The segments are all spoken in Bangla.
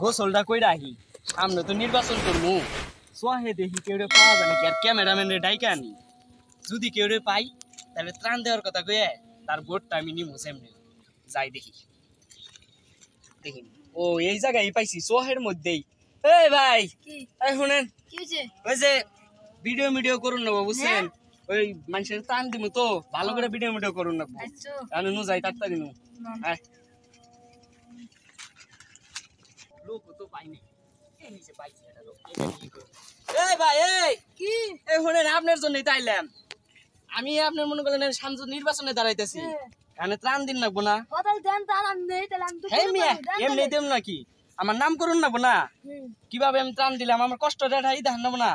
গোসলটা কই রাখি আমরা তো নির্বাচন করবো সহে দেখি কেউ পাওয়া যায় নাকি আর ক্যামেরাম্যান রে ডাইকা আনি যদি কেউ পাই তাহলে ত্রাণ দেওয়ার কথা কয়ে তার ভোটটা আমি নিমু সেমনি যাই দেখি দেখি ও এই জায়গায় পাইছি সোহের মধ্যেই এই ভাই এই শুনেন ওই যে ভিডিও মিডিও করুন না বুঝছেন হ্যাঁ। ওই মানুষের ত্রাণ দিমু তো ভালো করে ভিডিও মিডিও করুন না আমি আচ্ছা। নু যাই তাড়াতাড়ি নু হ্যাঁ আমি আপনার মনে নির্বাচনে দাঁড়াইতেছি হ্যাঁ। এখানে ত্রাণ দিন এমনি দেব নাকি আমার নাম করুন না বোনা কিভাবে আমি ত্রাণ দিলাম আমার কষ্ট রেঠাই দেখান না বোনা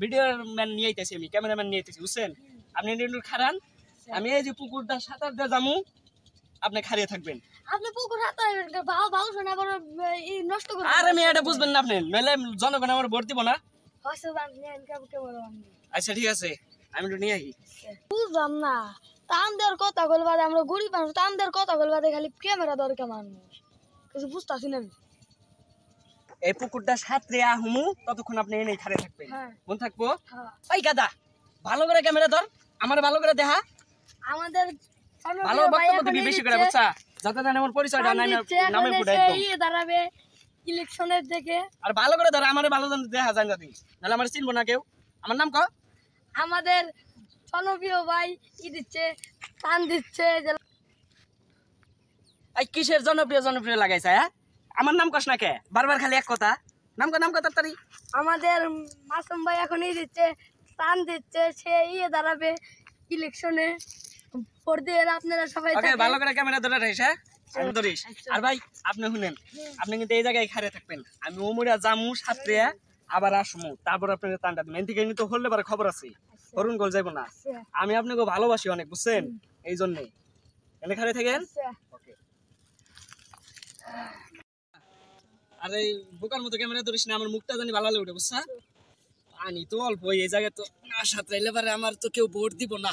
ভিডিও ম্যান নিয়ে আমি ক্যামেরাম্যান নিয়ে আইতেছি বুঝছেন আপনি খারান আচ্ছা। আমি এই যে পুকুরটা সাঁতার দিয়ে যামু আপনি খারিয়ে থাকবেন আপনি পুকুর হাতে ভাও ভাও শোনা বড় নষ্ট করে আরে আমি এটা বুঝবেন না আপনি মেলে জনগণ আমার ভোট দিব না আচ্ছা ঠিক আছে আমি তো নিয়ে আহি বুঝলাম না তামদের কথা বলবাদে আমরা গরিব মানুষ তামদের কথা বলবাদে খালি ক্যামেরা দরকার মানুষ কিছু বুঝতে বুঝতেছি না এই পুকুরটা সাঁতরে আহমু ততক্ষণ আপনি এনেই খারে থাকবেন হ্যাঁ। মন থাকবো হ্যাঁ। ওই গাদা ভালো করে ক্যামেরা ধর আমার ভালো করে দেখা আমাদের ভালো বক্তব্য দিবি বেশি করে বাচ্চা যাতে জানে আমার পরিচয় পরিচয়টা নামে নামে ফুটে একদম এই দাঁড়াবে ইলেকশনের দিকে আর ভালো করে ধরে আমারে ভালো জানতে দেখা যায় না তুমি তাহলে আমার চিনবো না কেউ আমার নাম ক আমাদের জনপ্রিয় ভাই কি দিচ্ছে কান দিচ্ছে এই কিসের জনপ্রিয় জনপ্রিয় লাগাইছে হ্যাঁ আমার নাম কস না কে বারবার খালি এক কথা নাম নাম কত তারি আমাদের মাসুম ভাই এখনই দিচ্ছে টান দিচ্ছে সে ইয়ে দাঁড়াবে ইলেকশনে পরদিন আপনারা সবাই ওকে ভালো করে ক্যামেরা ধরে রাখিস হ্যাঁ আচ্ছা। আমি ধরিস আর ভাই আপনি শুনেন আপনি কিন্তু এই জায়গায় খারে থাকবেন আমি আবার আসমু তারপর আপনাকে দিবেন পরে খবর আছে আচ্ছা। অরুণ গোল যাইব না আচ্ছা। আমি আপনাকে ভালোবাসি অনেক বুঝছেন এই জন্যে এনে খারে থাকেন আরে বোকার মতো ক্যামেরা ধরিস না আমার মুখটা জানি ভালো লাগে উঠে বুঝছা আনি তো অল্প এই জায়গায় তো না সাঁতরাইলে পারে আমার তো কেউ ভোট দিব না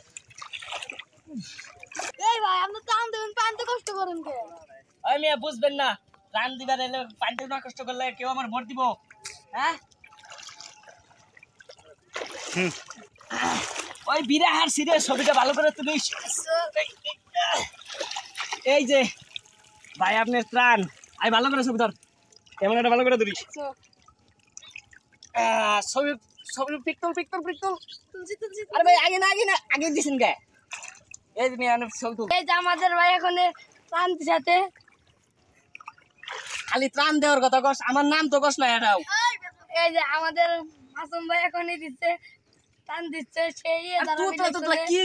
কষ্ট করেন কে ওই মিয়া বুঝবেন না রান দিবার এলে পান্ডেল না কষ্ট করলে কেউ আমার ভোট দিব হ্যাঁ ওই বিরাহার সিরে ছবিটা ভালো করে তুলিস এই যে ভাই আপনি ত্রাণ আই ভালো করে ছবি ধর এমন একটা ভালো করে তুলিস আচ্ছা। ছবি ছবি পিকতল পিকতল পিকতল আরে ভাই আগে না আগে না আগে দিছেন গায়ে এই এই যে আমাদের ভাই এখন খালি ত্রাণ কথা কস আমার নাম তো কস না এই যে আমাদের মাসুম ভাই দিচ্ছে দিচ্ছে কি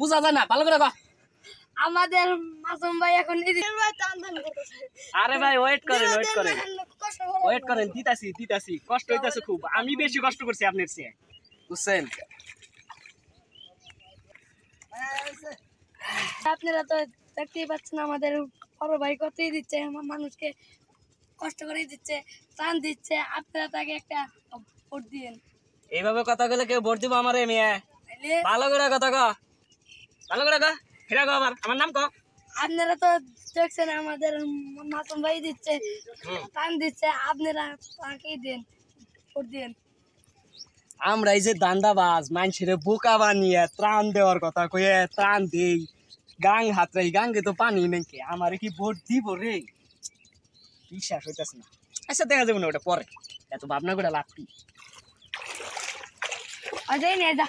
বুঝা না ভালো করে আমাদের মাসুম ভাই এখন আরে ভাই ওয়েট করেন ওয়েট করেন ওয়েট করেন দিতাছি দিতাছি কষ্ট হইতাছে খুব আমি বেশি কষ্ট করছি আপনার চেয়ে বুঝছেন হ্যাঁ, আপনারা তো দেখতেই পাচ্ছেন আমাদের বড় ভাই কতই দিচ্ছে আমার মানুষকে কষ্ট করেই দিচ্ছে টান দিচ্ছে আপনারা তাকে একটা ভোট দিন এইভাবে কথা বলে কেউ ভোট দিব আমার মেয়ে ভালো করে কথা ক ভালো করে কো ফিরা কো আমার আমার নাম কো আপনারা তো দেখছেন আমাদের মাতম ভাই দিচ্ছে টান দিচ্ছে আপনারা তাকেই দিন ভোট দিন আমরা এই যে দান্দাবাজ মানুষের বোকা বানিয়ে ত্রাণ দেওয়ার কথা কয়ে ত্রাণ দিই গাং হাতরাই গাঙ্গে তো পানি নেই কে আমারে কি ভোট দিব রে বিশ্বাস হইতেছে না আচ্ছা দেখা যাবে না ওটা পরে এত ভাবনা করে লাভ কি অজয় নিয়ে যা